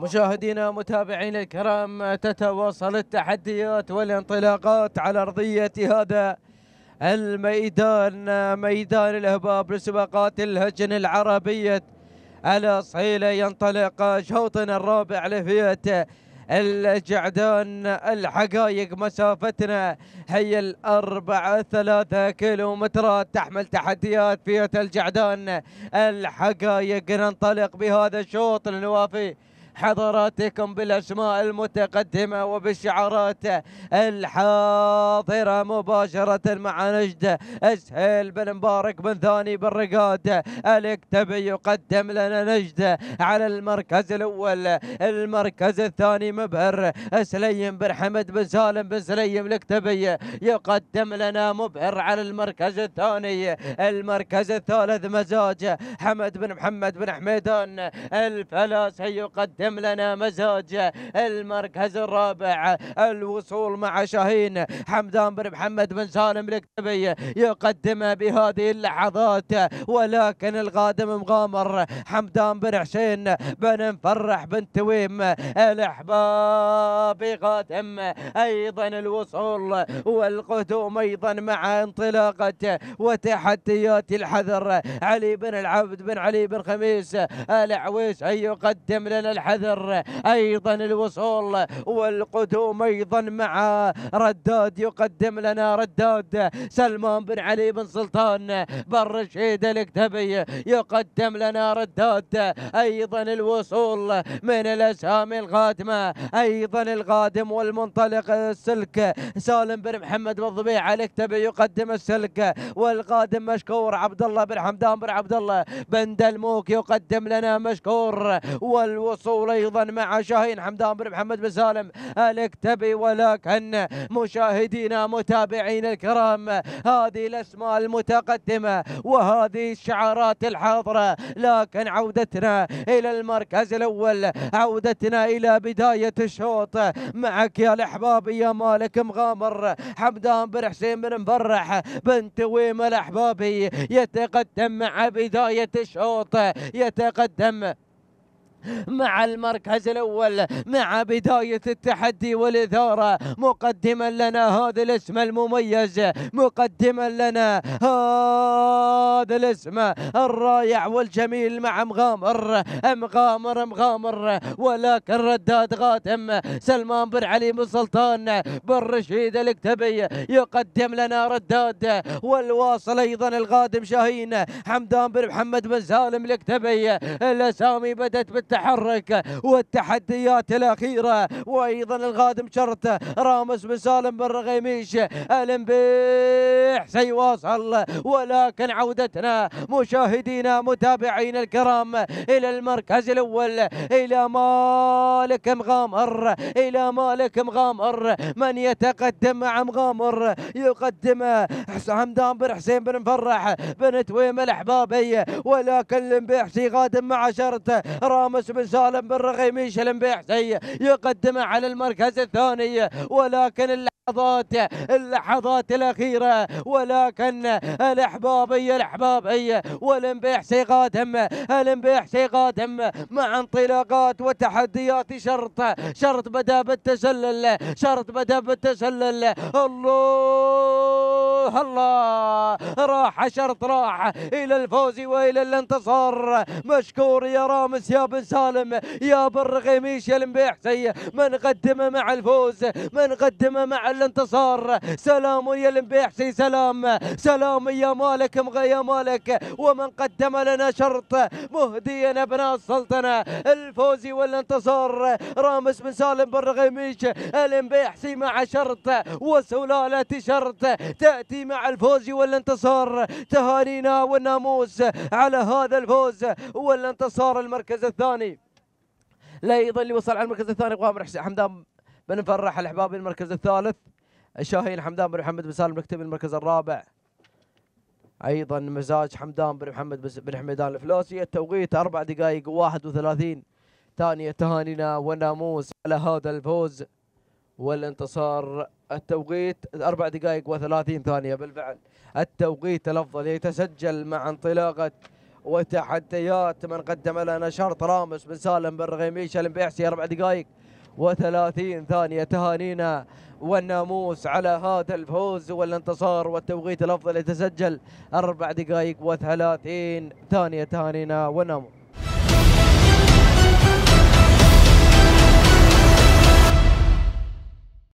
مشاهدينا متابعينا الكرام تتواصل التحديات والانطلاقات على ارضيه هذا الميدان ميدان الهباب لسباقات الهجن العربيه الاصيله ينطلق شوطنا الرابع لفئه الجعدان الحقايق مسافتنا هي الأربعة ثلاثة كيلومترات تحمل تحديات فئة الجعدان الحقايق ننطلق بهذا الشوط لنوافي حضراتكم بالأسماء المتقدمة وبالشعارات الحاضرة مباشرة مع نجدة أسهل بن مبارك بن ثاني بن رقاد الاكتبي يقدم لنا نجدة على المركز الأول المركز الثاني مبهر سليم بن حمد بن سالم بن سليم الاكتبي يقدم لنا مبهر على المركز الثاني المركز الثالث مزاج حمد بن محمد بن حميدان الفلاسي يقدم يقدم لنا مزاج المركز الرابع الوصول مع شاهين حمدان بن محمد بن سالم الكتبي يقدم بهذه اللحظات ولكن القادم مغامر حمدان بن حسين بن مفرح بن تويم الاحباب قادم ايضا الوصول والقدوم ايضا مع انطلاقه وتحديات الحذر علي بن العبد بن علي بن خميس العويس يقدم لنا الحذر الحذر أيضا الوصول والقدوم أيضا مع رداد يقدم لنا رداد سلمان بن علي بن سلطان بن رشيد الاكتبي يقدم لنا رداد أيضا الوصول من الأسامي القادمة أيضا القادم والمنطلق السلك سالم بن محمد بن ضبيعة الاكتبي يقدم السلك والقادم مشكور عبد الله بن حمدان بن عبد الله بن دلموك يقدم لنا مشكور والوصول البطولة أيضا مع شاهين حمدان بن محمد بن سالم الاكتبي ولكن مشاهدينا متابعينا الكرام هذه الأسماء المتقدمة وهذه الشعارات الحاضرة لكن عودتنا إلى المركز الأول عودتنا إلى بداية الشوط معك يا الأحباب يا مالك مغامر حمدان بن حسين بن مفرح بن تويم الأحبابي يتقدم مع بداية الشوط يتقدم مع المركز الأول مع بداية التحدي والإثارة مقدما لنا هذا الاسم المميز مقدما لنا هذا الاسم الرائع والجميل مع مغامر مغامر مغامر ولكن رداد غاتم سلمان بن علي بن سلطان بن رشيد الكتبي يقدم لنا رداد والواصل ايضا القادم شاهين حمدان بن محمد بن سالم الكتبي الاسامي بدت بالتحدي المتحرك والتحديات الأخيرة وأيضا القادم شرط رامس بن سالم بن رغيميش المبيح سيواصل ولكن عودتنا مشاهدينا متابعينا الكرام إلى المركز الأول إلى مالك مغامر إلى مالك مغامر من يتقدم مع مغامر يقدم حمدان بن حسين بن مفرح بن تويم الاحبابي ولكن المبيح سيقادم مع شرط رامس عباس بن سالم بن رغيمي شلمبي حسين يقدمه على المركز الثاني ولكن اللي اللحظات اللحظات الأخيرة ولكن الأحبابية الأحبابية والانبيح سيقادم الانبيح سيقادم مع انطلاقات وتحديات شرط شرط بدأ بالتسلل شرط بدأ بالتسلل الله الله الله راح شرط راح الى الفوز والى الانتصار مشكور يا رامس يا بن سالم يا بن رغيميش يا المبيحسي من قدم مع الفوز من قدم مع الانتصار سلام يا المبيحسي سلام سلام يا مالك يا مالك ومن قدم لنا شرط مهديا ابناء السلطنه الفوز والانتصار رامس بن سالم بن رغيميش المبيحسي مع شرط وسلاله شرط تاتي تأتي مع الفوز والانتصار تهانينا والناموس على هذا الفوز والانتصار المركز الثاني لا ايضا اللي وصل على المركز الثاني حسين حمدان بن مفرح الاحبابي المركز الثالث الشاهين حمدان بن محمد بن سالم مكتبي المركز الرابع ايضا مزاج حمدان بن محمد بن حمدان الفلوسي التوقيت اربع دقائق و31 ثانيه تهانينا والناموس على هذا الفوز والانتصار التوقيت أربع دقائق وثلاثين ثانية بالفعل التوقيت الأفضل يتسجل مع انطلاقة وتحديات من قدم لنا شرط رامس بن سالم بن رغيمي شلم بيحسي أربع دقائق وثلاثين ثانية تهانينا والناموس على هذا الفوز والانتصار والتوقيت الأفضل يتسجل أربع دقائق وثلاثين ثانية تهانينا والناموس